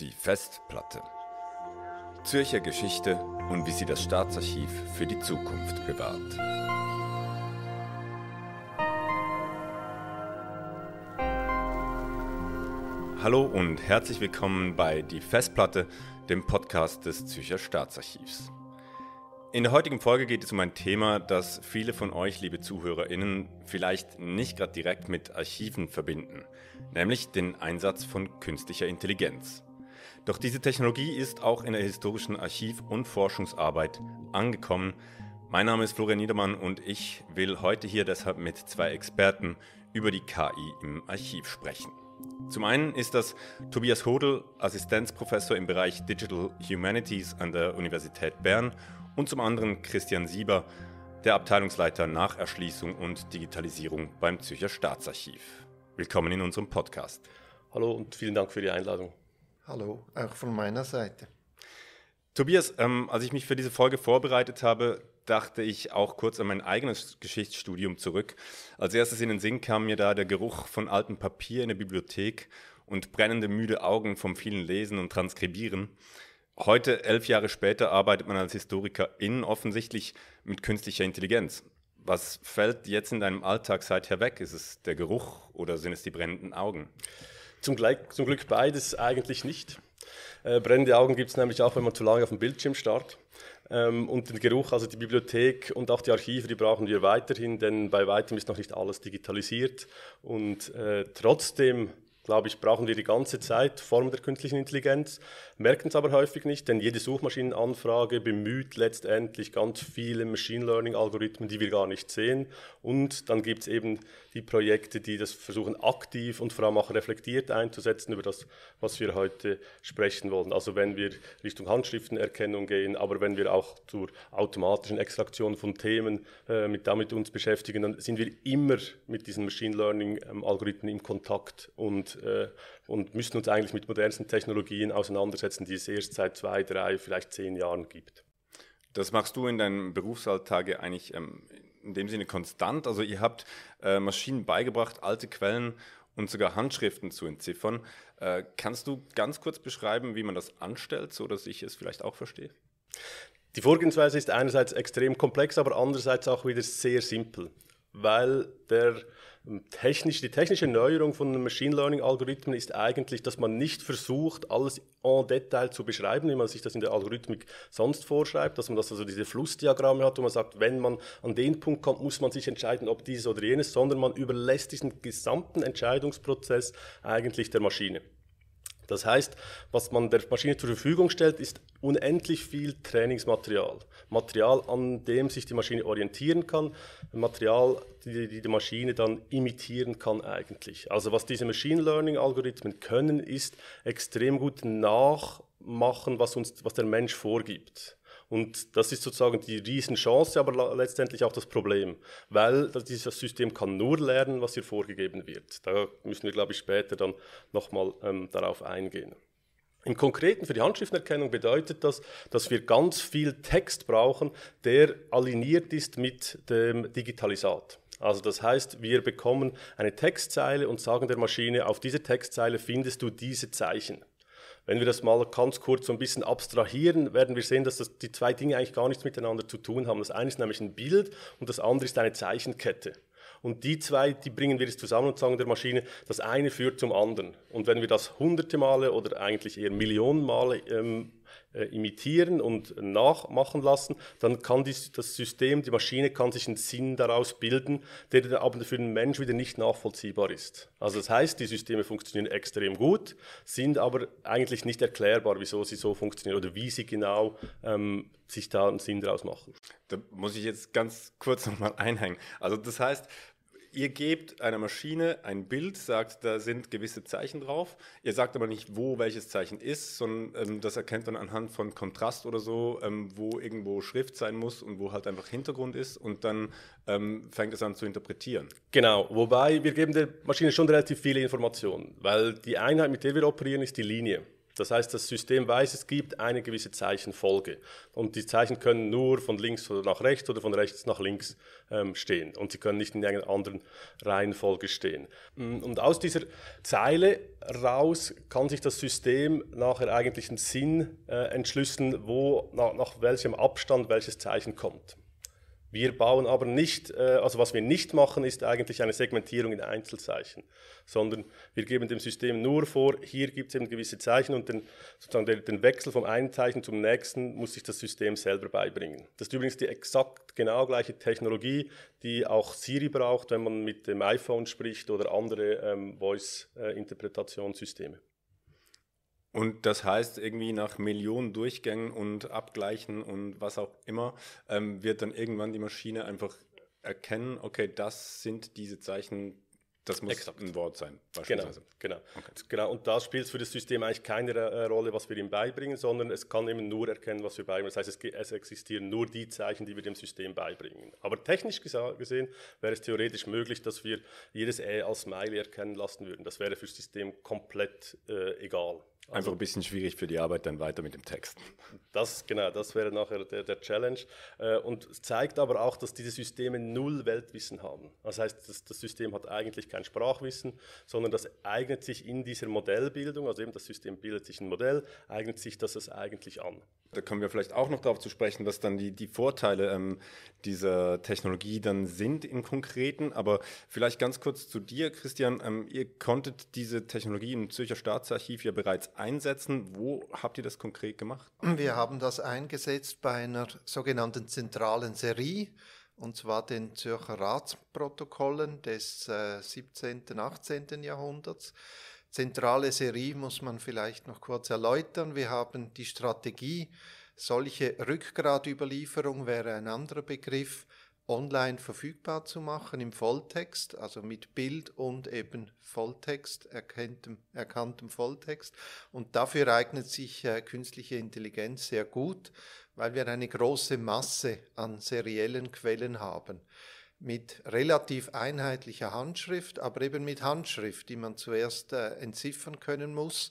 Die Festplatte. Zürcher Geschichte und wie sie das Staatsarchiv für die Zukunft bewahrt. Hallo und herzlich willkommen bei Die Festplatte, dem Podcast des Zürcher Staatsarchivs. In der heutigen Folge geht es um ein Thema, das viele von euch, liebe ZuhörerInnen, vielleicht nicht gerade direkt mit Archiven verbinden, nämlich den Einsatz von künstlicher Intelligenz. Doch diese Technologie ist auch in der historischen Archiv- und Forschungsarbeit angekommen. Mein Name ist Florian Niedermann und ich will heute hier deshalb mit zwei Experten über die KI im Archiv sprechen. Zum einen ist das Tobias Hodel, Assistenzprofessor im Bereich Digital Humanities an der Universität Bern und zum anderen Christian Sieber, der Abteilungsleiter Nacherschließung und Digitalisierung beim Zürcher Staatsarchiv. Willkommen in unserem Podcast. Hallo und vielen Dank für die Einladung. Hallo, auch von meiner Seite. Tobias, ähm, als ich mich für diese Folge vorbereitet habe, dachte ich auch kurz an mein eigenes Geschichtsstudium zurück. Als erstes in den Sinn kam mir da der Geruch von altem Papier in der Bibliothek und brennende müde Augen vom vielen Lesen und Transkribieren. Heute, elf Jahre später, arbeitet man als Historikerin offensichtlich mit künstlicher Intelligenz. Was fällt jetzt in deinem Alltag seither weg? Ist es der Geruch oder sind es die brennenden Augen? Zum, zum Glück beides eigentlich nicht. Äh, brennende Augen gibt es nämlich auch, wenn man zu lange auf dem Bildschirm starrt. Ähm, und den Geruch, also die Bibliothek und auch die Archive, die brauchen wir weiterhin, denn bei weitem ist noch nicht alles digitalisiert. Und äh, trotzdem, glaube ich, brauchen wir die ganze Zeit Formen der künstlichen Intelligenz, merken es aber häufig nicht, denn jede Suchmaschinenanfrage bemüht letztendlich ganz viele Machine Learning-Algorithmen, die wir gar nicht sehen. Und dann gibt es eben die Projekte, die das versuchen aktiv und vor allem auch reflektiert einzusetzen über das, was wir heute sprechen wollen. Also wenn wir Richtung Handschriftenerkennung gehen, aber wenn wir auch zur automatischen Extraktion von Themen äh, mit damit uns beschäftigen, dann sind wir immer mit diesen Machine Learning-Algorithmen ähm, im Kontakt und äh, und müssen uns eigentlich mit modernsten Technologien auseinandersetzen, die es erst seit zwei, drei, vielleicht zehn Jahren gibt. Das machst du in deinem Berufsalltag eigentlich ähm, in dem Sinne konstant. Also ihr habt äh, Maschinen beigebracht, alte Quellen und sogar Handschriften zu entziffern. Äh, kannst du ganz kurz beschreiben, wie man das anstellt, so dass ich es vielleicht auch verstehe? Die Vorgehensweise ist einerseits extrem komplex, aber andererseits auch wieder sehr simpel, weil der Technisch, die technische Neuerung von Machine Learning-Algorithmen ist eigentlich, dass man nicht versucht, alles en Detail zu beschreiben, wie man sich das in der Algorithmik sonst vorschreibt, dass man das also diese Flussdiagramme hat, wo man sagt, wenn man an den Punkt kommt, muss man sich entscheiden, ob dieses oder jenes, sondern man überlässt diesen gesamten Entscheidungsprozess eigentlich der Maschine. Das heißt, was man der Maschine zur Verfügung stellt, ist unendlich viel Trainingsmaterial. Material, an dem sich die Maschine orientieren kann, Material, die die, die Maschine dann imitieren kann eigentlich. Also was diese Machine Learning-Algorithmen können, ist extrem gut nachmachen, was, uns, was der Mensch vorgibt. Und das ist sozusagen die Riesenchance, aber letztendlich auch das Problem, weil dieses System kann nur lernen, was ihr vorgegeben wird. Da müssen wir, glaube ich, später dann nochmal ähm, darauf eingehen. Im Konkreten für die Handschriftenerkennung bedeutet das, dass wir ganz viel Text brauchen, der aligniert ist mit dem Digitalisat. Also das heißt, wir bekommen eine Textzeile und sagen der Maschine, auf dieser Textzeile findest du diese Zeichen. Wenn wir das mal ganz kurz so ein bisschen abstrahieren, werden wir sehen, dass das, die zwei Dinge eigentlich gar nichts miteinander zu tun haben. Das eine ist nämlich ein Bild und das andere ist eine Zeichenkette. Und die zwei, die bringen wir jetzt zusammen und sagen der Maschine, das eine führt zum anderen. Und wenn wir das hunderte Male oder eigentlich eher Millionen Male ähm, äh, imitieren und nachmachen lassen, dann kann dies, das System, die Maschine kann sich einen Sinn daraus bilden, der aber für den Mensch wieder nicht nachvollziehbar ist. Also das heißt, die Systeme funktionieren extrem gut, sind aber eigentlich nicht erklärbar, wieso sie so funktionieren oder wie sie genau ähm, sich da einen Sinn daraus machen. Da muss ich jetzt ganz kurz nochmal einhängen. Also das heißt, ihr gebt einer Maschine ein Bild, sagt, da sind gewisse Zeichen drauf. Ihr sagt aber nicht, wo welches Zeichen ist, sondern ähm, das erkennt man anhand von Kontrast oder so, ähm, wo irgendwo Schrift sein muss und wo halt einfach Hintergrund ist und dann ähm, fängt es an zu interpretieren. Genau, wobei wir geben der Maschine schon relativ viele Informationen, weil die Einheit, mit der wir operieren, ist die Linie. Das heißt, das System weiß, es gibt eine gewisse Zeichenfolge. Und die Zeichen können nur von links nach rechts oder von rechts nach links ähm, stehen. Und sie können nicht in irgendeiner anderen Reihenfolge stehen. Mm, und aus dieser Zeile raus kann sich das System nachher eigentlich einen Sinn äh, entschlüsseln, wo, nach, nach welchem Abstand welches Zeichen kommt. Wir bauen aber nicht, äh, also was wir nicht machen, ist eigentlich eine Segmentierung in Einzelzeichen, sondern wir geben dem System nur vor, hier gibt es eben gewisse Zeichen und den, sozusagen den Wechsel vom einen Zeichen zum nächsten muss sich das System selber beibringen. Das ist übrigens die exakt genau gleiche Technologie, die auch Siri braucht, wenn man mit dem iPhone spricht oder andere ähm, Voice-Interpretationssysteme. Äh, und das heißt, irgendwie nach Millionen Durchgängen und Abgleichen und was auch immer, ähm, wird dann irgendwann die Maschine einfach erkennen, okay, das sind diese Zeichen, das muss Exakt. ein Wort sein, genau, beispielsweise. Genau, genau. Okay. genau. Und da spielt für das System eigentlich keine äh, Rolle, was wir ihm beibringen, sondern es kann eben nur erkennen, was wir beibringen. Das heißt, es, es existieren nur die Zeichen, die wir dem System beibringen. Aber technisch gesehen wäre es theoretisch möglich, dass wir jedes E als Smiley erkennen lassen würden. Das wäre für das System komplett äh, egal. Also Einfach ein bisschen schwierig für die Arbeit dann weiter mit dem Text. Das, genau, das wäre nachher der, der Challenge. Äh, und es zeigt aber auch, dass diese Systeme null Weltwissen haben. Das heißt, das, das System hat eigentlich kein Sprachwissen, sondern das eignet sich in dieser Modellbildung, also eben das System bildet sich ein Modell, eignet sich das es eigentlich an. Da kommen wir vielleicht auch noch darauf zu sprechen, was dann die, die Vorteile ähm, dieser Technologie dann sind im Konkreten. Aber vielleicht ganz kurz zu dir, Christian. Ähm, ihr konntet diese Technologie im Zürcher Staatsarchiv ja bereits einsetzen. Wo habt ihr das konkret gemacht? Wir haben das eingesetzt bei einer sogenannten zentralen Serie, und zwar den Zürcher Ratsprotokollen des äh, 17., 18. Jahrhunderts. Zentrale Serie muss man vielleicht noch kurz erläutern. Wir haben die Strategie, solche Rückgratüberlieferung wäre ein anderer Begriff, online verfügbar zu machen im Volltext, also mit Bild und eben Volltext, erkanntem, erkanntem Volltext. Und dafür eignet sich äh, künstliche Intelligenz sehr gut, weil wir eine große Masse an seriellen Quellen haben. Mit relativ einheitlicher Handschrift, aber eben mit Handschrift, die man zuerst äh, entziffern können muss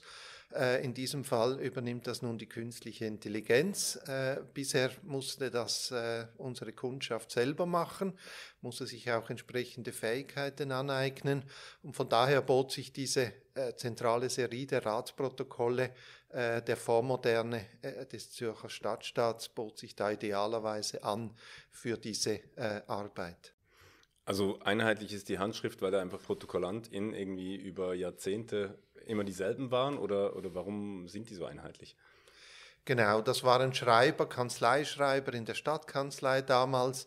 äh, in diesem Fall übernimmt das nun die künstliche Intelligenz. Äh, bisher musste das äh, unsere Kundschaft selber machen, musste sich auch entsprechende Fähigkeiten aneignen. Und von daher bot sich diese zentrale Serie der Ratsprotokolle der Vormoderne des Zürcher Stadtstaats, bot sich da idealerweise an für diese Arbeit. Also einheitlich ist die Handschrift, weil da einfach in irgendwie über Jahrzehnte immer dieselben waren oder, oder warum sind die so einheitlich? Genau, das waren Schreiber, Kanzleischreiber in der Stadtkanzlei damals,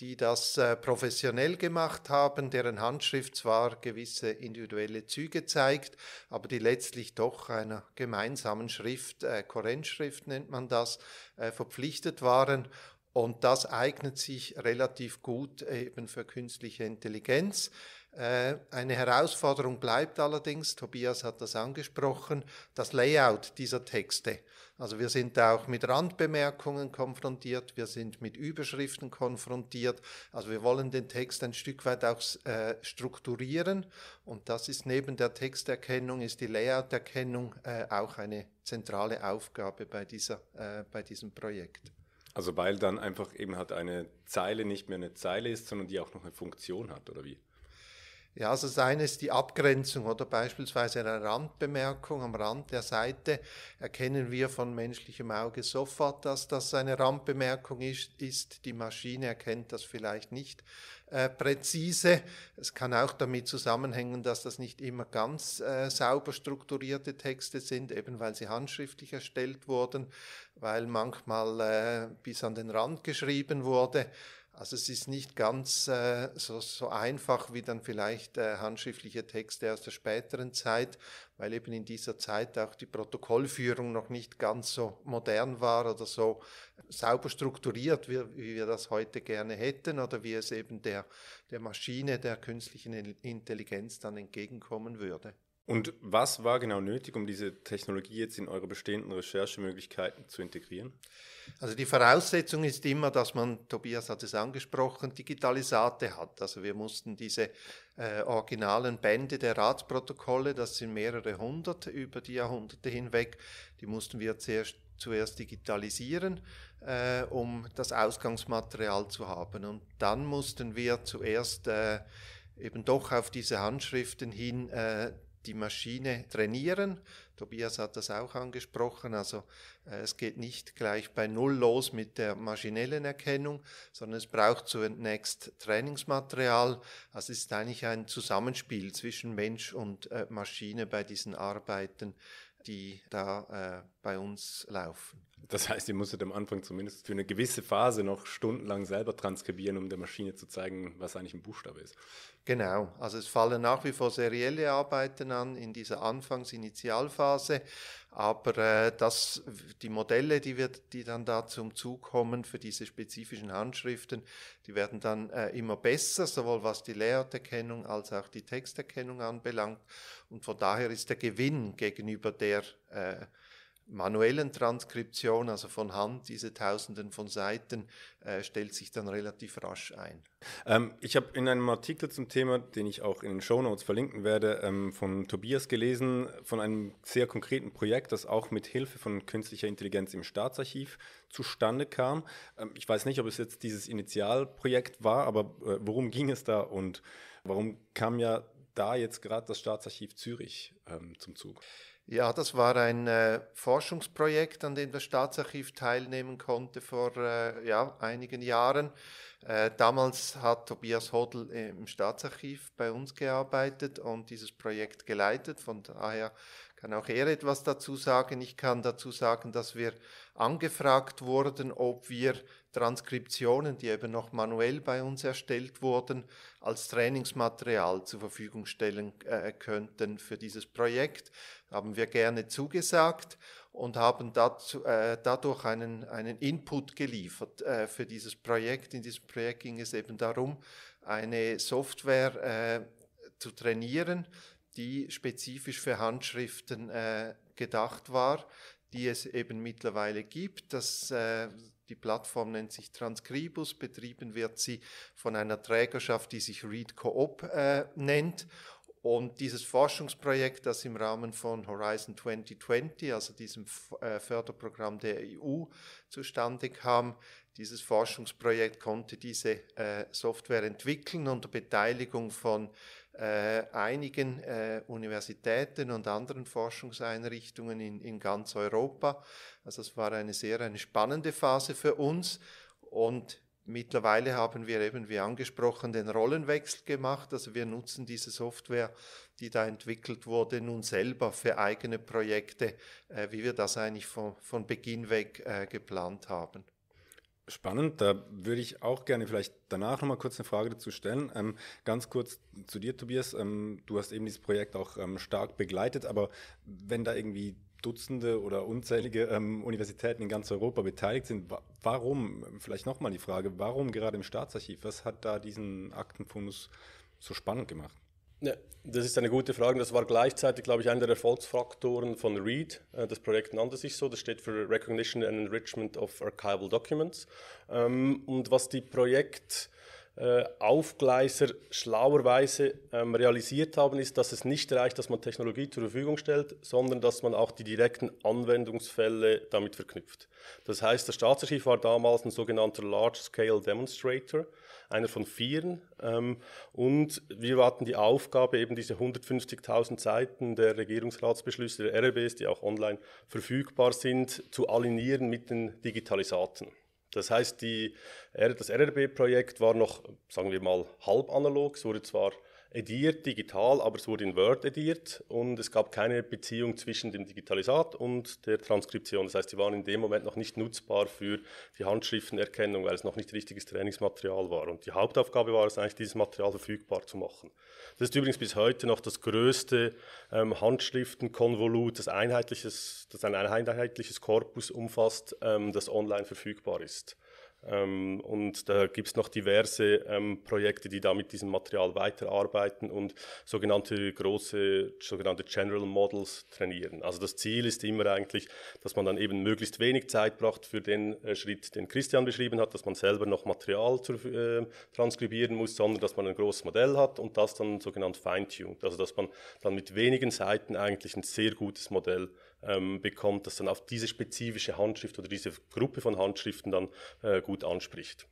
die das äh, professionell gemacht haben, deren Handschrift zwar gewisse individuelle Züge zeigt, aber die letztlich doch einer gemeinsamen Schrift, äh, Kohärenzschrift nennt man das, äh, verpflichtet waren. Und das eignet sich relativ gut eben für künstliche Intelligenz. Äh, eine Herausforderung bleibt allerdings, Tobias hat das angesprochen, das Layout dieser Texte. Also wir sind auch mit Randbemerkungen konfrontiert, wir sind mit Überschriften konfrontiert. Also wir wollen den Text ein Stück weit auch äh, strukturieren und das ist neben der Texterkennung, ist die Layouterkennung äh, auch eine zentrale Aufgabe bei, dieser, äh, bei diesem Projekt. Also weil dann einfach eben halt eine Zeile nicht mehr eine Zeile ist, sondern die auch noch eine Funktion hat, oder wie? Ja, also das eine ist die Abgrenzung oder beispielsweise eine Randbemerkung am Rand der Seite erkennen wir von menschlichem Auge sofort, dass das eine Randbemerkung ist. ist. Die Maschine erkennt das vielleicht nicht äh, präzise. Es kann auch damit zusammenhängen, dass das nicht immer ganz äh, sauber strukturierte Texte sind, eben weil sie handschriftlich erstellt wurden, weil manchmal äh, bis an den Rand geschrieben wurde also es ist nicht ganz äh, so, so, einfach wie dann vielleicht äh, handschriftliche Texte aus der späteren Zeit, weil eben in dieser Zeit auch die Protokollführung noch nicht ganz so modern war oder so sauber strukturiert, wie, wie wir das heute gerne hätten oder wie es eben der, der Maschine, der künstlichen Intelligenz dann entgegenkommen würde. Und was war genau nötig, um diese Technologie jetzt in eure bestehenden Recherchemöglichkeiten zu integrieren? Also die Voraussetzung ist immer, dass man, Tobias hat es angesprochen, Digitalisate hat. Also wir mussten diese äh, originalen Bände der Ratsprotokolle, das sind mehrere hundert über die Jahrhunderte hinweg, die mussten wir zuerst, zuerst digitalisieren, äh, um das Ausgangsmaterial zu haben. Und dann mussten wir zuerst äh, eben doch auf diese Handschriften hin äh, die Maschine trainieren. Tobias hat das auch angesprochen. Also äh, es geht nicht gleich bei Null los mit der maschinellen Erkennung, sondern es braucht zunächst Trainingsmaterial. Also es ist eigentlich ein Zusammenspiel zwischen Mensch und äh, Maschine bei diesen Arbeiten, die da äh, bei uns laufen. Das heißt, ihr müsstet am Anfang zumindest für eine gewisse Phase noch stundenlang selber transkribieren, um der Maschine zu zeigen, was eigentlich ein Buchstabe ist. Genau, also es fallen nach wie vor serielle Arbeiten an in dieser Anfangsinitialphase, aber äh, das, die Modelle, die, wir, die dann da zum Zug kommen für diese spezifischen Handschriften, die werden dann äh, immer besser, sowohl was die Layout-Erkennung als auch die Texterkennung anbelangt. Und von daher ist der Gewinn gegenüber der äh, manuellen Transkription, also von Hand, diese Tausenden von Seiten, äh, stellt sich dann relativ rasch ein. Ähm, ich habe in einem Artikel zum Thema, den ich auch in den Show Notes verlinken werde, ähm, von Tobias gelesen, von einem sehr konkreten Projekt, das auch mit Hilfe von künstlicher Intelligenz im Staatsarchiv zustande kam. Ähm, ich weiß nicht, ob es jetzt dieses Initialprojekt war, aber äh, worum ging es da und warum kam ja da jetzt gerade das Staatsarchiv Zürich ähm, zum Zug? Ja, das war ein äh, Forschungsprojekt, an dem das Staatsarchiv teilnehmen konnte vor äh, ja, einigen Jahren. Äh, damals hat Tobias Hodl im Staatsarchiv bei uns gearbeitet und dieses Projekt geleitet. Von daher kann auch er etwas dazu sagen. Ich kann dazu sagen, dass wir angefragt wurden, ob wir Transkriptionen, die eben noch manuell bei uns erstellt wurden, als Trainingsmaterial zur Verfügung stellen äh, könnten für dieses Projekt. Haben wir gerne zugesagt und haben dazu, äh, dadurch einen, einen Input geliefert äh, für dieses Projekt. In diesem Projekt ging es eben darum, eine Software äh, zu trainieren, die spezifisch für Handschriften äh, gedacht war, die es eben mittlerweile gibt. Das, äh, die Plattform nennt sich Transcribus, betrieben wird sie von einer Trägerschaft, die sich Read Coop äh, nennt. Und dieses Forschungsprojekt, das im Rahmen von Horizon 2020, also diesem äh, Förderprogramm der EU, zustande kam, dieses Forschungsprojekt konnte diese äh, Software entwickeln unter Beteiligung von äh, einigen äh, Universitäten und anderen Forschungseinrichtungen in, in ganz Europa. Also es war eine sehr eine spannende Phase für uns und mittlerweile haben wir eben, wie angesprochen, den Rollenwechsel gemacht. Also wir nutzen diese Software, die da entwickelt wurde, nun selber für eigene Projekte, äh, wie wir das eigentlich von, von Beginn weg äh, geplant haben. Spannend, da würde ich auch gerne vielleicht danach nochmal kurz eine Frage dazu stellen. Ähm, ganz kurz zu dir, Tobias. Ähm, du hast eben dieses Projekt auch ähm, stark begleitet, aber wenn da irgendwie Dutzende oder unzählige ähm, Universitäten in ganz Europa beteiligt sind, wa warum, vielleicht nochmal die Frage, warum gerade im Staatsarchiv? Was hat da diesen Aktenfundus so spannend gemacht? Ja, das ist eine gute Frage. Das war gleichzeitig, glaube ich, einer der Erfolgsfaktoren von READ. Äh, das Projekt nannte sich so. Das steht für Recognition and Enrichment of Archival Documents. Ähm, und was die Projekt äh, Aufgleiser schlauerweise ähm, realisiert haben, ist, dass es nicht reicht, dass man Technologie zur Verfügung stellt, sondern dass man auch die direkten Anwendungsfälle damit verknüpft. Das heißt, das Staatsarchiv war damals ein sogenannter Large-Scale Demonstrator einer von vieren. Ähm, und wir hatten die Aufgabe, eben diese 150.000 Seiten der Regierungsratsbeschlüsse der RBs, die auch online verfügbar sind, zu alignieren mit den Digitalisaten. Das heißt, die, das RRB-Projekt war noch, sagen wir mal, halb analog. Es wurde zwar ediert digital, aber es wurde in Word ediert und es gab keine Beziehung zwischen dem Digitalisat und der Transkription. Das heißt, die waren in dem Moment noch nicht nutzbar für die Handschriftenerkennung, weil es noch nicht richtiges Trainingsmaterial war. Und die Hauptaufgabe war es eigentlich, dieses Material verfügbar zu machen. Das ist übrigens bis heute noch das größte ähm, Handschriftenkonvolut, das, einheitliches, das ein einheitliches Korpus umfasst, ähm, das online verfügbar ist. Ähm, und da gibt es noch diverse ähm, Projekte, die da mit diesem Material weiterarbeiten und sogenannte große, sogenannte General Models trainieren. Also das Ziel ist immer eigentlich, dass man dann eben möglichst wenig Zeit braucht für den äh, Schritt, den Christian beschrieben hat, dass man selber noch Material zu, äh, transkribieren muss, sondern dass man ein großes Modell hat und das dann sogenannt feintuned. Also dass man dann mit wenigen Seiten eigentlich ein sehr gutes Modell ähm, bekommt, das dann auf diese spezifische Handschrift oder diese Gruppe von Handschriften dann äh, gut anspricht.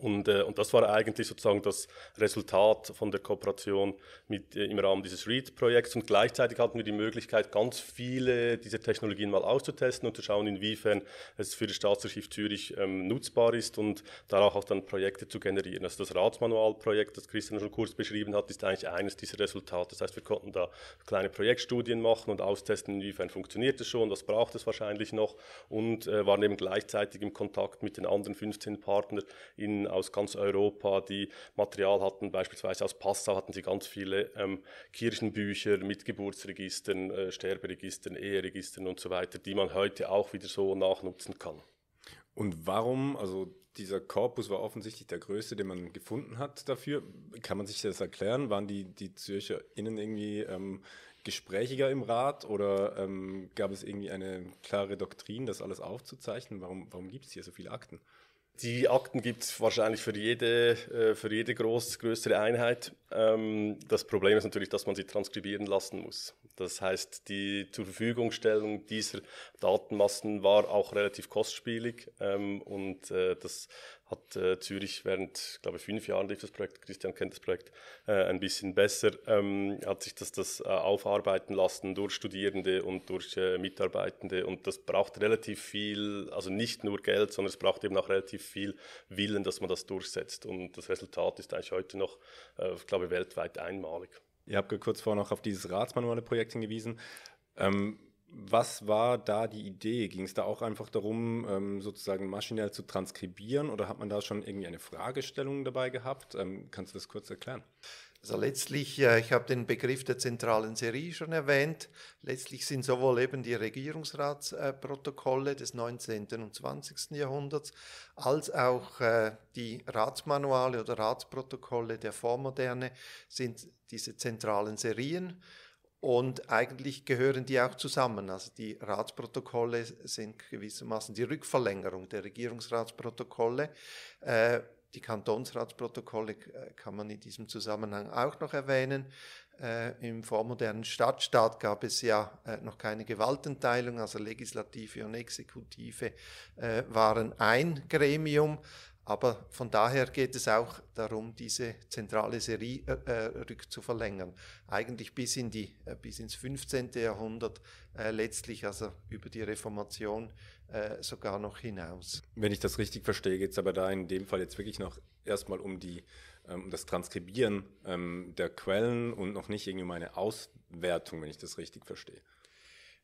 Und, äh, und das war eigentlich sozusagen das Resultat von der Kooperation mit, äh, im Rahmen dieses READ-Projekts. Und gleichzeitig hatten wir die Möglichkeit, ganz viele dieser Technologien mal auszutesten und zu schauen, inwiefern es für das Staatsarchiv Zürich ähm, nutzbar ist und darauf auch dann Projekte zu generieren. Also das Ratsmanualprojekt, das Christian schon kurz beschrieben hat, ist eigentlich eines dieser Resultate. Das heißt, wir konnten da kleine Projektstudien machen und austesten, inwiefern funktioniert es schon, was braucht es wahrscheinlich noch und äh, waren eben gleichzeitig im Kontakt mit den anderen 15 Partnern in aus ganz Europa, die Material hatten. Beispielsweise aus Passau hatten sie ganz viele ähm, Kirchenbücher mit Geburtsregistern, äh, Sterberegistern, Eheregistern und so weiter, die man heute auch wieder so nachnutzen kann. Und warum, also dieser Korpus war offensichtlich der größte, den man gefunden hat dafür. Kann man sich das erklären? Waren die, die Zürcher innen irgendwie ähm, gesprächiger im Rat oder ähm, gab es irgendwie eine klare Doktrin, das alles aufzuzeichnen? Warum, warum gibt es hier so viele Akten? Die Akten gibt es wahrscheinlich für jede, äh, für jede groß, größere Einheit. Ähm, das Problem ist natürlich, dass man sie transkribieren lassen muss. Das heißt, die Zurverfügungstellung dieser Datenmassen war auch relativ kostspielig ähm, und äh, das hat äh, Zürich während, glaube ich, fünf Jahren lief das Projekt, Christian kennt das Projekt äh, ein bisschen besser, ähm, hat sich das, das äh, aufarbeiten lassen durch Studierende und durch äh, Mitarbeitende und das braucht relativ viel, also nicht nur Geld, sondern es braucht eben auch relativ viel Willen, dass man das durchsetzt und das Resultat ist eigentlich heute noch, äh, glaube ich, weltweit einmalig. Ihr habt kurz vorher noch auf dieses Ratsmanuale-Projekt hingewiesen. Ähm was war da die Idee? Ging es da auch einfach darum, ähm, sozusagen maschinell zu transkribieren oder hat man da schon irgendwie eine Fragestellung dabei gehabt? Ähm, kannst du das kurz erklären? Also letztlich, äh, ich habe den Begriff der zentralen Serie schon erwähnt, letztlich sind sowohl eben die Regierungsratsprotokolle äh, des 19. und 20. Jahrhunderts als auch äh, die Ratsmanuale oder Ratsprotokolle der Vormoderne sind diese zentralen Serien und eigentlich gehören die auch zusammen. Also die Ratsprotokolle sind gewissermaßen die Rückverlängerung der Regierungsratsprotokolle. Äh, die Kantonsratsprotokolle äh, kann man in diesem Zusammenhang auch noch erwähnen. Äh, Im vormodernen Stadtstaat gab es ja äh, noch keine Gewaltenteilung, also Legislative und Exekutive äh, waren ein Gremium. Aber von daher geht es auch darum, diese zentrale Serie äh, äh rückzuverlängern. Eigentlich bis, in die, äh, bis ins 15. Jahrhundert, äh, letztlich also über die Reformation äh, sogar noch hinaus. Wenn ich das richtig verstehe, geht es aber da in dem Fall jetzt wirklich noch erstmal um die, ähm, das Transkribieren ähm, der Quellen und noch nicht irgendwie um eine Auswertung, wenn ich das richtig verstehe.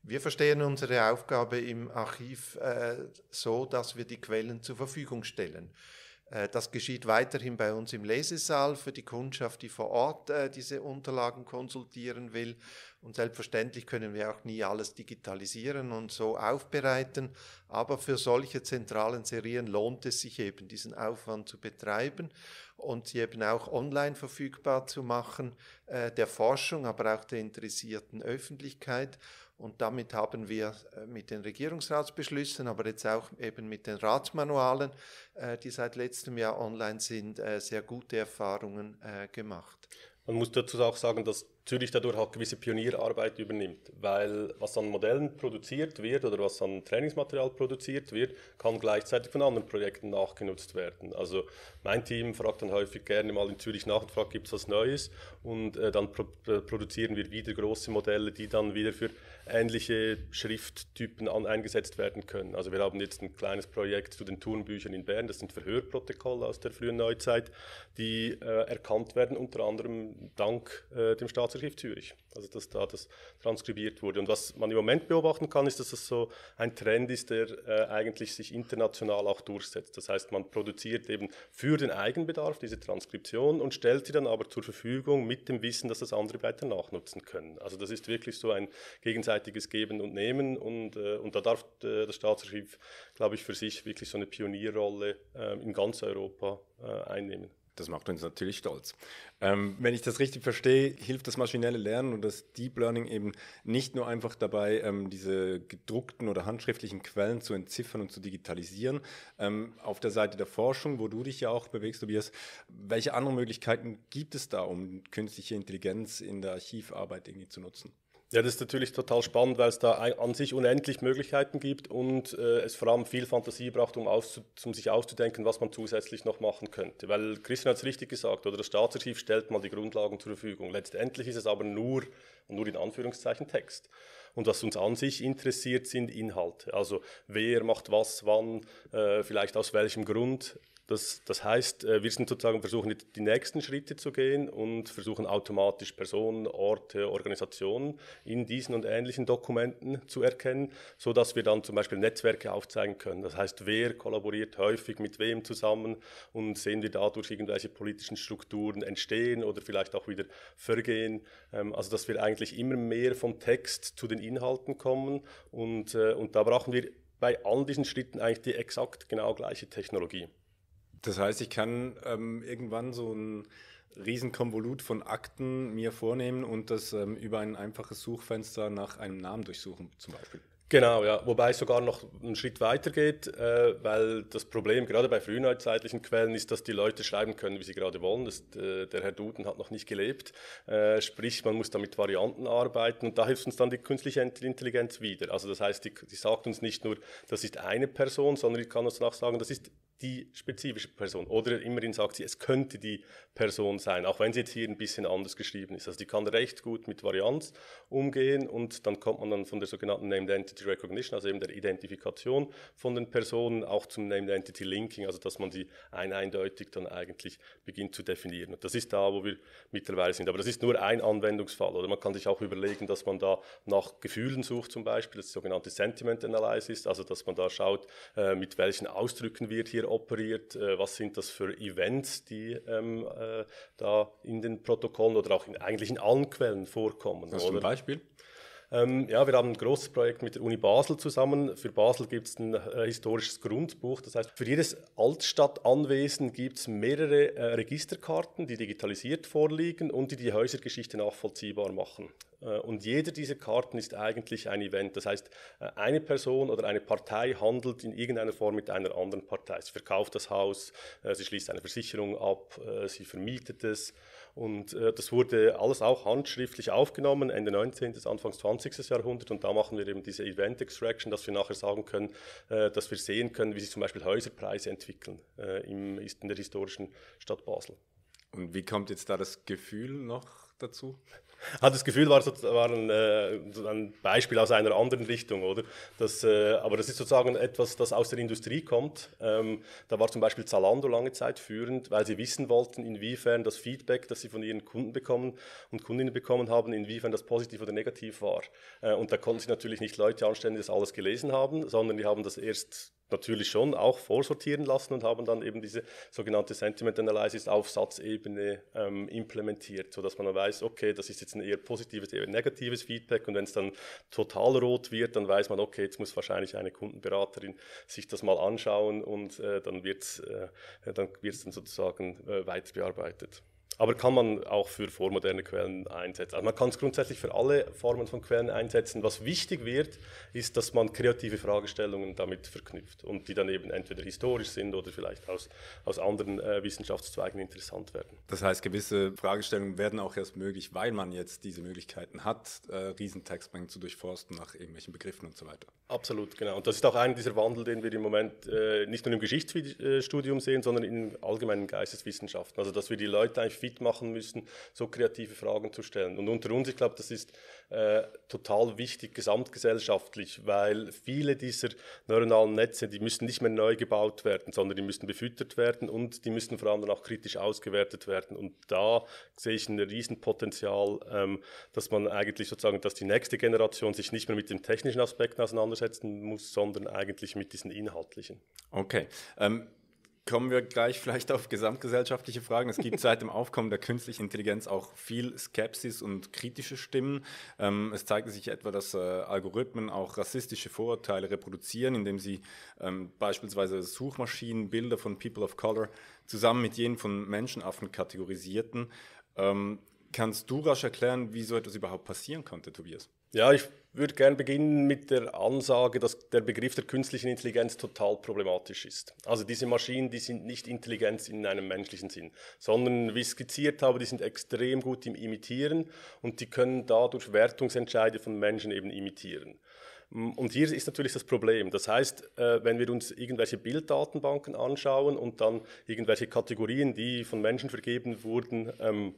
Wir verstehen unsere Aufgabe im Archiv äh, so, dass wir die Quellen zur Verfügung stellen. Äh, das geschieht weiterhin bei uns im Lesesaal für die Kundschaft, die vor Ort äh, diese Unterlagen konsultieren will. Und selbstverständlich können wir auch nie alles digitalisieren und so aufbereiten. Aber für solche zentralen Serien lohnt es sich eben, diesen Aufwand zu betreiben und sie eben auch online verfügbar zu machen, äh, der Forschung, aber auch der interessierten Öffentlichkeit. Und damit haben wir äh, mit den Regierungsratsbeschlüssen, aber jetzt auch eben mit den Ratsmanualen, äh, die seit letztem Jahr online sind, äh, sehr gute Erfahrungen gemacht. Man muss dazu auch sagen, dass Zürich dadurch halt gewisse Pionierarbeit übernimmt, weil was an Modellen produziert wird oder was an Trainingsmaterial produziert wird, kann gleichzeitig von anderen Projekten nachgenutzt werden. Also mein Team fragt dann häufig gerne mal in Zürich nach und fragt, gibt es was Neues? Und äh, dann pro produzieren wir wieder große Modelle, die dann wieder für ähnliche Schrifttypen an eingesetzt werden können. Also wir haben jetzt ein kleines Projekt zu den Turnbüchern in Bern, das sind Verhörprotokolle aus der frühen Neuzeit, die äh, erkannt werden, unter anderem dank äh, dem Staats Staatsarchiv Zürich, also dass da das transkribiert wurde. Und was man im Moment beobachten kann, ist, dass das so ein Trend ist, der äh, eigentlich sich international auch durchsetzt. Das heißt, man produziert eben für den Eigenbedarf diese Transkription und stellt sie dann aber zur Verfügung mit dem Wissen, dass das andere weiter nachnutzen können. Also das ist wirklich so ein gegenseitiges Geben und Nehmen und, äh, und da darf äh, das Staatsarchiv, glaube ich, für sich wirklich so eine Pionierrolle ähm, in ganz Europa äh, einnehmen. Das macht uns natürlich stolz. Ähm, wenn ich das richtig verstehe, hilft das maschinelle Lernen und das Deep Learning eben nicht nur einfach dabei, ähm, diese gedruckten oder handschriftlichen Quellen zu entziffern und zu digitalisieren. Ähm, auf der Seite der Forschung, wo du dich ja auch bewegst, Tobias, welche anderen Möglichkeiten gibt es da, um künstliche Intelligenz in der Archivarbeit irgendwie zu nutzen? Ja, das ist natürlich total spannend, weil es da an sich unendlich Möglichkeiten gibt und äh, es vor allem viel Fantasie braucht, um, um sich auszudenken, was man zusätzlich noch machen könnte. Weil Christian hat es richtig gesagt, oder das Staatsarchiv stellt mal die Grundlagen zur Verfügung. Letztendlich ist es aber nur, und nur in Anführungszeichen, Text. Und was uns an sich interessiert, sind Inhalte. Also wer macht was, wann, äh, vielleicht aus welchem Grund. Das, das heißt, äh, wir sind sozusagen versuchen jetzt die nächsten Schritte zu gehen und versuchen automatisch Personen, Orte, Organisationen in diesen und ähnlichen Dokumenten zu erkennen, so dass wir dann zum Beispiel Netzwerke aufzeigen können. Das heißt, wer kollaboriert häufig mit wem zusammen und sehen wir dadurch irgendwelche politischen Strukturen entstehen oder vielleicht auch wieder vergehen. Ähm, also dass wir eigentlich immer mehr vom Text zu den Inhalten kommen und, äh, und da brauchen wir bei all diesen Schritten eigentlich die exakt genau gleiche Technologie. Das heißt, ich kann ähm, irgendwann so ein Riesenkonvolut von Akten mir vornehmen und das ähm, über ein einfaches Suchfenster nach einem Namen durchsuchen, zum Beispiel. Genau, ja. Wobei es sogar noch einen Schritt weiter geht, äh, weil das Problem gerade bei frühneuzeitlichen Quellen ist, dass die Leute schreiben können, wie sie gerade wollen. Das, äh, der Herr Duden hat noch nicht gelebt. Äh, sprich, man muss da mit Varianten arbeiten und da hilft uns dann die künstliche Intelligenz wieder. Also das heißt, die, die sagt uns nicht nur, das ist eine Person, sondern die kann uns auch sagen, das ist die spezifische Person. Oder immerhin sagt sie, es könnte die Person sein, auch wenn sie jetzt hier ein bisschen anders geschrieben ist. Also die kann recht gut mit Varianz umgehen und dann kommt man dann von der sogenannten Named Entity Recognition, also eben der Identifikation von den Personen, auch zum Named Entity Linking, also dass man sie ein eindeutig dann eigentlich beginnt zu definieren. Und das ist da, wo wir mittlerweile sind. Aber das ist nur ein Anwendungsfall. Oder man kann sich auch überlegen, dass man da nach Gefühlen sucht zum Beispiel, das sogenannte Sentiment Analysis, also dass man da schaut, äh, mit welchen Ausdrücken wird hier operiert? Äh, was sind das für Events, die ähm, äh, da in den Protokollen oder auch in, eigentlich in allen Quellen vorkommen? Hast du ein Beispiel? Ähm, ja, wir haben ein großes Projekt mit der Uni Basel zusammen. Für Basel gibt es ein äh, historisches Grundbuch. Das heißt, für jedes Altstadtanwesen gibt es mehrere äh, Registerkarten, die digitalisiert vorliegen und die die Häusergeschichte nachvollziehbar machen. Äh, und jeder dieser Karten ist eigentlich ein Event. Das heißt, äh, eine Person oder eine Partei handelt in irgendeiner Form mit einer anderen Partei. Sie verkauft das Haus, äh, sie schließt eine Versicherung ab, sie vermietet es. Und äh, das wurde alles auch handschriftlich aufgenommen, Ende 19. bis Anfang 20. Jahrhundert. Und da machen wir eben diese Event Extraction, dass wir nachher sagen können, äh, dass wir sehen können, wie sich zum Beispiel Häuserpreise entwickeln äh, im, in der historischen Stadt Basel. Und wie kommt jetzt da das Gefühl noch dazu? Hat das Gefühl, war, war ein, äh, ein, Beispiel aus einer anderen Richtung, oder? Das, äh, aber das ist sozusagen etwas, das aus der Industrie kommt. Ähm, da war zum Beispiel Zalando lange Zeit führend, weil sie wissen wollten, inwiefern das Feedback, das sie von ihren Kunden bekommen und Kundinnen bekommen haben, inwiefern das positiv oder negativ war. Äh, und da konnten sie natürlich nicht Leute anstellen, die das alles gelesen haben, sondern die haben das erst natürlich schon auch vorsortieren lassen und haben dann eben diese sogenannte Sentiment Analysis auf Satzebene ähm, implementiert, sodass man dann weiß, okay, das ist jetzt ein eher positives, eher negatives Feedback und wenn es dann total rot wird, dann weiß man, okay, jetzt muss wahrscheinlich eine Kundenberaterin sich das mal anschauen und äh, dann wird es äh, dann, dann sozusagen äh, weiter bearbeitet aber kann man auch für vormoderne Quellen einsetzen. Also man kann es grundsätzlich für alle Formen von Quellen einsetzen. Was wichtig wird, ist, dass man kreative Fragestellungen damit verknüpft und die dann eben entweder historisch sind oder vielleicht aus, aus anderen äh, Wissenschaftszweigen interessant werden. Das heißt, gewisse Fragestellungen werden auch erst möglich, weil man jetzt diese Möglichkeiten hat, äh, Riesentextmengen zu durchforsten nach irgendwelchen Begriffen und so weiter. Absolut, genau. Und das ist auch ein dieser Wandel, den wir im Moment äh, nicht nur im Geschichtsstudium sehen, sondern in allgemeinen Geisteswissenschaften. Also, dass wir die Leute eigentlich viel fit machen müssen, so kreative Fragen zu stellen. Und unter uns, ich glaube, das ist äh, total wichtig gesamtgesellschaftlich, weil viele dieser neuronalen Netze, die müssen nicht mehr neu gebaut werden, sondern die müssen befüttert werden und die müssen vor allem auch kritisch ausgewertet werden. Und da sehe ich ein Riesenpotenzial, ähm, dass man eigentlich sozusagen, dass die nächste Generation sich nicht mehr mit den technischen Aspekten auseinandersetzen muss, sondern eigentlich mit diesen inhaltlichen. Okay. Ähm kommen wir gleich vielleicht auf gesamtgesellschaftliche Fragen. Es gibt seit dem Aufkommen der künstlichen Intelligenz auch viel Skepsis und kritische Stimmen. Ähm, es zeigte sich etwa, dass äh, Algorithmen auch rassistische Vorurteile reproduzieren, indem sie ähm, beispielsweise Suchmaschinen Bilder von People of Color zusammen mit jenen von Menschenaffen kategorisierten. Ähm, kannst du rasch erklären, wie so etwas überhaupt passieren konnte, Tobias? Ja, ich würde gerne beginnen mit der Ansage, dass der Begriff der künstlichen Intelligenz total problematisch ist. Also diese Maschinen, die sind nicht Intelligenz in einem menschlichen Sinn, sondern wie ich skizziert habe, die sind extrem gut im Imitieren und die können dadurch Wertungsentscheide von Menschen eben imitieren. Und hier ist natürlich das Problem. Das heißt, äh, wenn wir uns irgendwelche Bilddatenbanken anschauen und dann irgendwelche Kategorien, die von Menschen vergeben wurden, ähm,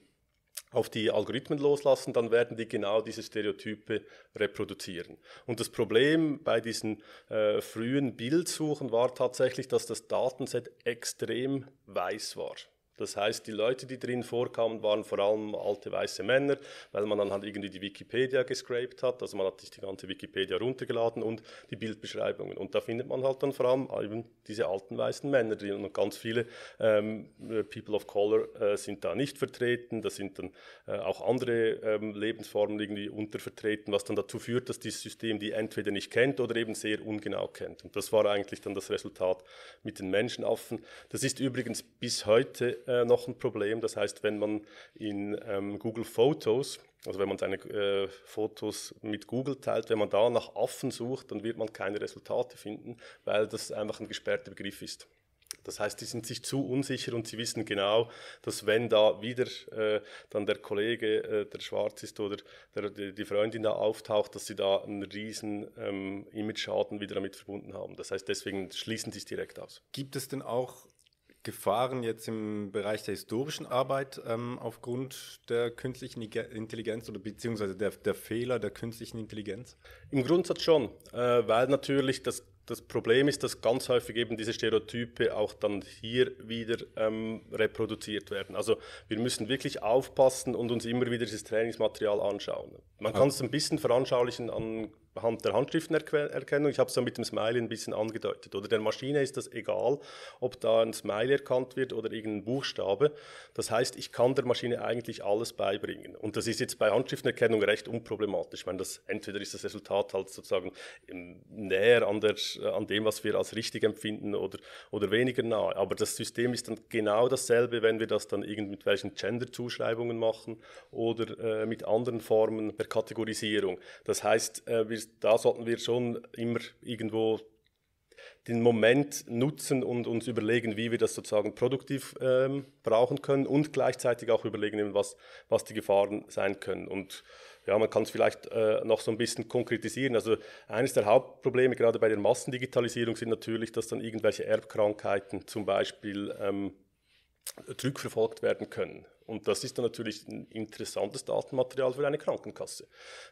auf die Algorithmen loslassen, dann werden die genau diese Stereotype reproduzieren. Und das Problem bei diesen äh, frühen Bildsuchen war tatsächlich, dass das Datenset extrem weiß war. Das heißt, die Leute, die drin vorkamen, waren vor allem alte weiße Männer, weil man dann halt irgendwie die Wikipedia gescraped hat. Also man hat sich die ganze Wikipedia runtergeladen und die Bildbeschreibungen. Und da findet man halt dann vor allem eben diese alten weißen Männer drin. Und ganz viele ähm, äh, People of Color äh, sind da nicht vertreten. Da sind dann äh, auch andere ähm, Lebensformen irgendwie untervertreten, was dann dazu führt, dass dieses System die entweder nicht kennt oder eben sehr ungenau kennt. Und das war eigentlich dann das Resultat mit den Menschenaffen. Das ist übrigens bis heute äh, noch ein Problem. Das heißt, wenn man in ähm, Google Photos, also wenn man seine äh, Fotos mit Google teilt, wenn man da nach Affen sucht, dann wird man keine Resultate finden, weil das einfach ein gesperrter Begriff ist. Das heißt, die sind sich zu unsicher und sie wissen genau, dass wenn da wieder äh, dann der Kollege, äh, der schwarz ist oder der, die Freundin da auftaucht, dass sie da einen riesen ähm, Image-Schaden wieder damit verbunden haben. Das heißt, deswegen schließen sie es direkt aus. Gibt es denn auch Gefahren jetzt im Bereich der historischen Arbeit ähm, aufgrund der künstlichen Intelligenz oder beziehungsweise der, der, Fehler der künstlichen Intelligenz? Im Grundsatz schon, äh, weil natürlich das, das Problem ist, dass ganz häufig eben diese Stereotype auch dann hier wieder ähm, reproduziert werden. Also wir müssen wirklich aufpassen und uns immer wieder dieses Trainingsmaterial anschauen. Man kann es ein bisschen veranschaulichen an anhand der Handschriftenerkennung, ich habe es ja mit dem Smiley ein bisschen angedeutet, oder der Maschine ist das egal, ob da ein Smiley erkannt wird oder irgendein Buchstabe. Das heißt, ich kann der Maschine eigentlich alles beibringen. Und das ist jetzt bei Handschriftenerkennung recht unproblematisch. Ich meine, das, entweder ist das Resultat halt sozusagen ähm, näher an, der, an dem, was wir als richtig empfinden oder, oder weniger nahe. Aber das System ist dann genau dasselbe, wenn wir das dann irgend mit welchen Gender-Zuschreibungen machen oder äh, mit anderen Formen der Kategorisierung. Das heißt, äh, wir da sollten wir schon immer irgendwo den Moment nutzen und uns überlegen, wie wir das sozusagen produktiv ähm, brauchen können und gleichzeitig auch überlegen, was, was die Gefahren sein können. Und ja, man kann es vielleicht äh, noch so ein bisschen konkretisieren. Also eines der Hauptprobleme gerade bei der Massendigitalisierung sind natürlich, dass dann irgendwelche Erbkrankheiten zum Beispiel ähm, zurückverfolgt werden können. Und das ist dann natürlich ein interessantes Datenmaterial für eine Krankenkasse.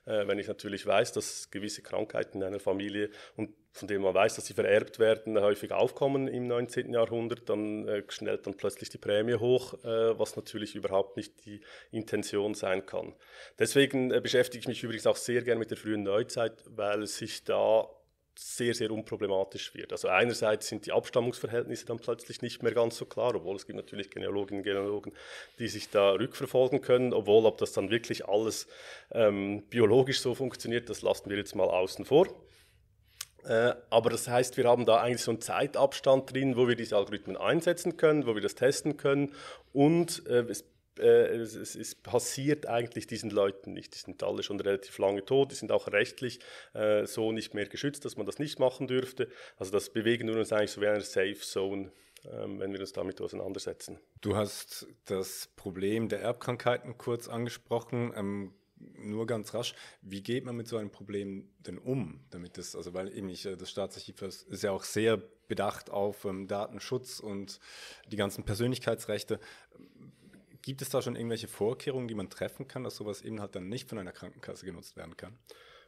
Äh, wenn ich natürlich weiß, dass gewisse Krankheiten in einer Familie und von denen man weiß, dass sie vererbt werden, häufig aufkommen im 19. Jahrhundert, dann äh, schnellt dann plötzlich die Prämie hoch, äh, was natürlich überhaupt nicht die Intention sein kann. Deswegen äh, beschäftige ich mich übrigens auch sehr gern mit der frühen Neuzeit, weil sich da sehr, sehr unproblematisch wird. Also einerseits sind die Abstammungsverhältnisse dann plötzlich nicht mehr ganz so klar, obwohl es gibt natürlich Genealoginnen und Genealogen, die sich da rückverfolgen können, obwohl ob das dann wirklich alles ähm, biologisch so funktioniert, das lassen wir jetzt mal außen vor. Äh, aber das heißt, wir haben da eigentlich so einen Zeitabstand drin, wo wir diese Algorithmen einsetzen können, wo wir das testen können und äh, es äh, es, es, es, passiert eigentlich diesen Leuten nicht. Die sind alle schon relativ lange tot, die sind auch rechtlich äh, so nicht mehr geschützt, dass man das nicht machen dürfte. Also das bewegen wir uns eigentlich so wie einer Safe Zone ähm, wenn wir uns damit auseinandersetzen. Du hast das Problem der Erbkrankheiten kurz angesprochen. Ähm, nur ganz rasch, wie geht man mit so einem Problem denn um, damit das, also weil eben ich, äh, das Staatsarchiv ist ja auch sehr bedacht auf ähm, Datenschutz und die ganzen Persönlichkeitsrechte. Gibt es da schon irgendwelche Vorkehrungen, die man treffen kann, dass sowas eben halt dann nicht von einer Krankenkasse genutzt werden kann?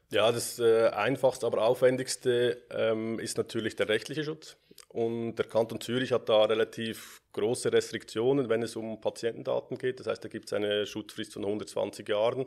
Ja, das äh, einfachste, aber aufwendigste ähm, ist natürlich der rechtliche Schutz. Und der Kanton Zürich hat da relativ große Restriktionen, wenn es um Patientendaten geht. Das heißt, da gibt es eine Schutzfrist von 120 Jahren,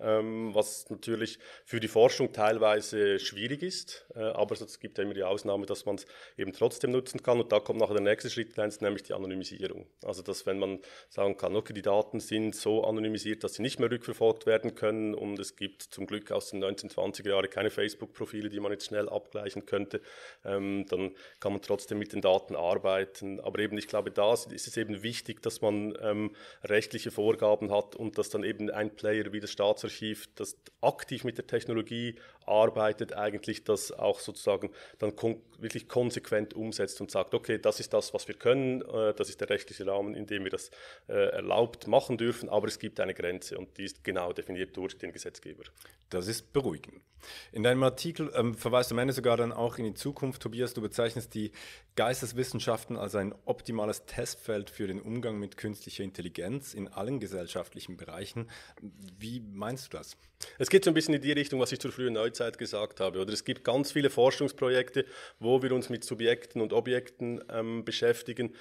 ähm, was natürlich für die Forschung teilweise schwierig ist. Äh, aber es gibt ja immer die Ausnahme, dass man es eben trotzdem nutzen kann. Und da kommt nachher der nächste Schritt nämlich die Anonymisierung. Also, dass wenn man sagen kann, okay, die Daten sind so anonymisiert, dass sie nicht mehr rückverfolgt werden können. Und es gibt zum Glück aus den 1920er Jahren keine Facebook-Profile, die man jetzt schnell abgleichen könnte. Ähm, dann kann man trotzdem mit den Daten arbeiten. Aber eben, ich glaube, da ist es eben wichtig, dass man ähm, rechtliche Vorgaben hat und dass dann eben ein Player wie das Staatsarchiv, das aktiv mit der Technologie arbeitet, eigentlich das auch sozusagen dann kon wirklich konsequent umsetzt und sagt, okay, das ist das, was wir können, äh, das ist der rechtliche Rahmen, in dem wir das äh, erlaubt machen dürfen, aber es gibt eine Grenze und die ist genau definiert durch den Gesetzgeber. Das ist beruhigend. In deinem Artikel ähm, verweist am Ende sogar dann auch in die Zukunft, Tobias, du bezeichnest die Geisteswissenschaften als ein optimales Testfeld für den Umgang mit künstlicher Intelligenz in allen gesellschaftlichen Bereichen. Wie meinst du das? Es geht so ein bisschen in die Richtung, was ich zur frühen Neuzeit gesagt habe. Oder es gibt ganz viele Forschungsprojekte, wo wo wir uns mit Subjekten und Objekten ähm, beschäftigen,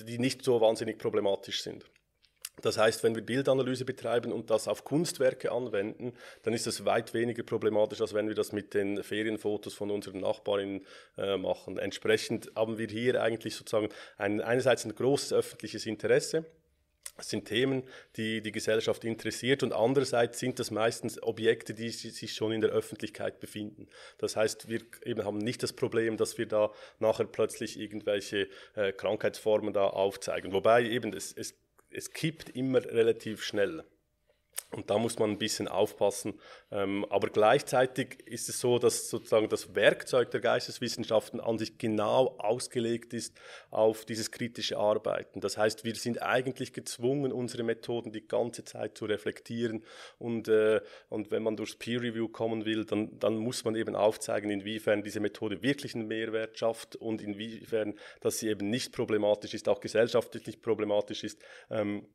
die nicht so wahnsinnig problematisch sind. Das heißt, wenn wir Bildanalyse betreiben und das auf Kunstwerke anwenden, dann ist das weit weniger problematisch, als wenn wir das mit den Ferienfotos von unseren Nachbarinnen äh, machen. Entsprechend haben wir hier eigentlich sozusagen ein, einerseits ein großes öffentliches Interesse das sind Themen, die die Gesellschaft interessiert und andererseits sind das meistens Objekte, die sich schon in der Öffentlichkeit befinden. Das heißt, wir eben haben nicht das Problem, dass wir da nachher plötzlich irgendwelche äh, Krankheitsformen da aufzeigen. Wobei eben es, es, es kippt immer relativ schnell. Und da muss man ein bisschen aufpassen. Ähm, aber gleichzeitig ist es so, dass sozusagen das Werkzeug der Geisteswissenschaften an sich genau ausgelegt ist auf dieses kritische Arbeiten. Das heißt, wir sind eigentlich gezwungen, unsere Methoden die ganze Zeit zu reflektieren. Und, äh, und wenn man durchs Peer Review kommen will, dann, dann muss man eben aufzeigen, inwiefern diese Methode wirklich einen Mehrwert schafft und inwiefern, dass sie eben nicht problematisch ist, auch gesellschaftlich nicht problematisch ist. Ähm,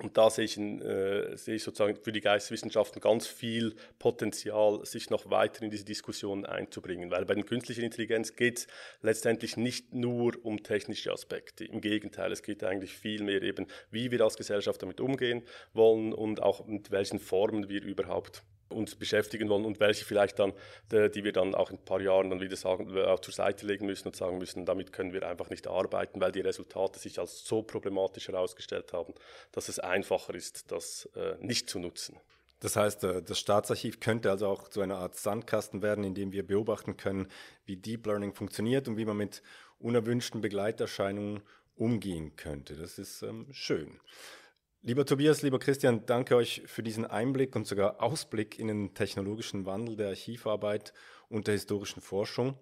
und da sehe ich, äh, sehe ich sozusagen für die Geisteswissenschaften ganz viel Potenzial, sich noch weiter in diese Diskussion einzubringen. Weil bei der künstlichen Intelligenz geht es letztendlich nicht nur um technische Aspekte. Im Gegenteil, es geht eigentlich viel mehr eben, wie wir als Gesellschaft damit umgehen wollen und auch mit welchen Formen wir überhaupt uns beschäftigen wollen und welche vielleicht dann, äh, die wir dann auch in ein paar Jahren dann wieder sagen, äh, zur Seite legen müssen und sagen müssen, damit können wir einfach nicht arbeiten, weil die Resultate sich als so problematisch herausgestellt haben, dass es einfacher ist, das äh, nicht zu nutzen. Das heißt, das Staatsarchiv könnte also auch zu einer Art Sandkasten werden, in dem wir beobachten können, wie Deep Learning funktioniert und wie man mit unerwünschten Begleiterscheinungen umgehen könnte. Das ist ähm, schön. Lieber Tobias, lieber Christian, danke euch für diesen Einblick und sogar Ausblick in den technologischen Wandel der Archivarbeit und der historischen Forschung.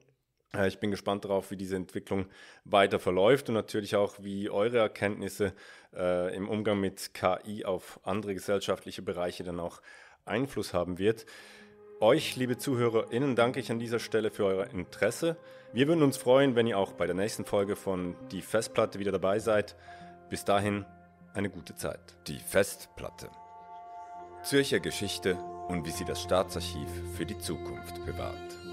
Äh, ich bin gespannt darauf, wie diese Entwicklung weiter verläuft und natürlich auch, wie eure Erkenntnisse äh, im Umgang mit KI auf andere gesellschaftliche Bereiche dann auch Einfluss haben wird. Euch, liebe ZuhörerInnen, danke ich an dieser Stelle für euer Interesse. Wir würden uns freuen, wenn ihr auch bei der nächsten Folge von Die Festplatte wieder dabei seid. Bis dahin, eine gute Zeit. Die Festplatte. Zürcher Geschichte und wie sie das Staatsarchiv für die Zukunft bewahrt.